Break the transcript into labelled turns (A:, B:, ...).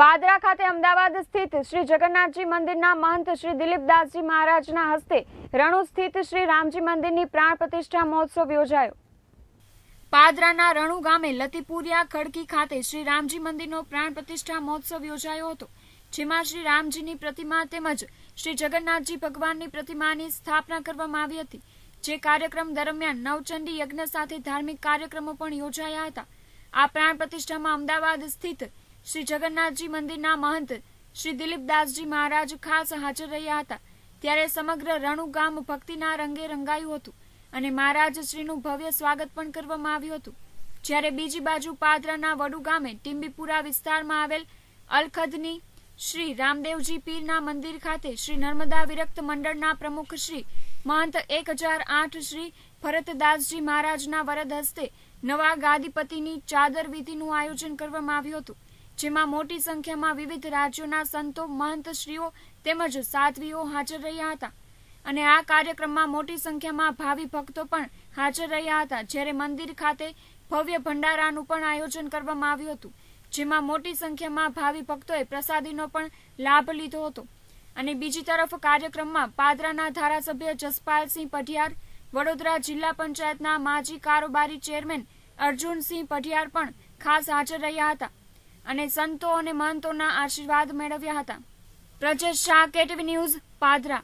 A: પાદરા ખાતે અમદાવાદ સ્થિત શ્રી જગન્નાથજી મંદિરના મહંત શ્રી દિલીપદાસજી મહારાજના હસ્તે રણુ સ્થિત શ્રી રામજી મંદિરની પ્રાણ પ્રતિષ્ઠા મહોત્સવ યોજાયો પાદરાના રણુ ગામે લતીપુરિયા ખડકી ખાતે શ્રી રામજી મંદિરનો પ્રાણ પ્રતિષ્ઠા મહોત્સવ યોજાયો હતો જેમાં શ્રી રામજીની પ્રતિમા તેમજ શ્રી જગન્નાથજી ભગવાનની પ્રતિમાની સ્થાપના કરવામાં આવી હતી જે કાર્યક્રમ દરમિયાન નવચંડી યજ્ઞ સાથે ધાર્મિક કાર્યક્રમો પણ યોજાયા હતા આ પ્રાણ પ્રતિષ્ઠામાં અમદાવાદ સ્થિત શ્રી જગન્નાથજી મંદિરના મહંત શ્રી દિલીપદાસજી મહારાજ ખાસ હાજર રહ્યા હતા ત્યારે સમગ્ર રણુ ગામ ભક્તિના રંગે રંગાયું હતું અને મહારાજ શ્રીનું ભવ્ય સ્વાગત પણ કરવામાં આવ્યું હતું જ્યારે બીજી બાજુ પાદરાના વડુ ગામે ટીમ્બીપુરા વિસ્તારમાં આવેલ અલખદની શ્રી રામદેવજી પીરના મંદિર ખાતે શ્રી નર્મદા વિરક્ત મંડળના પ્રમુખ શ્રી મહંત એક હજાર આઠ શ્રી ભરતદાસજી મહારાજના વરદ હસ્તે નવા ગાદીપતિની ચાદર વિધિનું આયોજન કરવામાં આવ્યું હતું જેમાં મોટી સંખ્યામાં વિવિધ રાજ્યોના સંતો મહંતશ્રીઓ તેમજ સાધ્વીઓ હાજર રહ્યા હતા અને આ કાર્યક્રમમાં મોટી સંખ્યામાં ભાવિ ભક્તો પણ હાજર રહ્યા હતા જ્યારે મંદિર ખાતે ભવ્ય ભંડારાનું પણ આયોજન કરવામાં આવ્યું હતું જેમાં મોટી સંખ્યામાં ભાવિ ભક્તોએ પ્રસાદીનો પણ લાભ લીધો હતો અને બીજી તરફ કાર્યક્રમમાં પાદરાના ધારાસભ્ય જસપાલસિંહ પઢિયાર વડોદરા જિલ્લા પંચાયતના માજી કારોબારી ચેરમેન અર્જુનસિંહ પઢિયાર પણ ખાસ હાજર રહ્યા હતા અને સંતો અને મહંતોના આશીર્વાદ મેળવ્યા હતા પ્રજેશ શાહ કેટવી ન્યૂઝ પાદરા